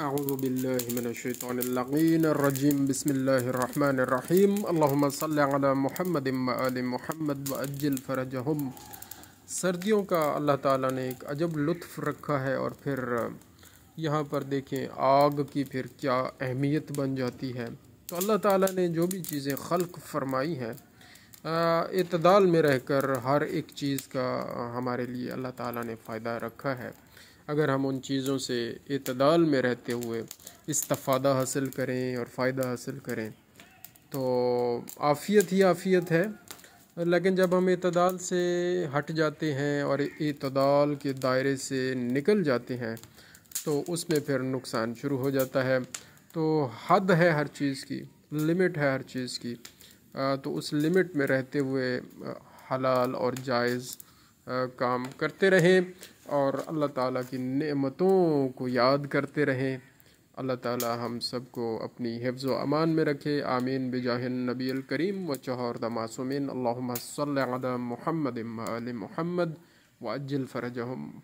من الشیطان الرحمن الرجیم بسم الرحمن الرحیم علی محمد محمد فرجہم سردیوں کا اللہ تعالیٰ نے ایک عجب لطف رکھا ہے اور پھر یہاں پر دیکھیں آگ کی پھر کیا اہمیت بن جاتی ہے تو اللہ تعالیٰ نے جو بھی چیزیں خلق فرمائی ہیں اعتدال میں رہ کر ہر ایک چیز کا ہمارے لیے اللہ تعالیٰ نے فائدہ رکھا ہے اگر ہم ان چیزوں سے اعتدال میں رہتے ہوئے استفادہ حاصل کریں اور فائدہ حاصل کریں تو عافیت ہی عافیت ہے لیکن جب ہم اعتدال سے ہٹ جاتے ہیں اور اعتدال کے دائرے سے نکل جاتے ہیں تو اس میں پھر نقصان شروع ہو جاتا ہے تو حد ہے ہر چیز کی لمٹ ہے ہر چیز کی تو اس لمٹ میں رہتے ہوئے حلال اور جائز کام کرتے رہیں اور اللہ تعالیٰ کی نعمتوں کو یاد کرتے رہیں اللہ تعالیٰ ہم سب کو اپنی حفظ و امان میں رکھے آمین بجاہ النبی الکریم و چہر دماسمین اللہم صلی علی محمد محمد و فرجہم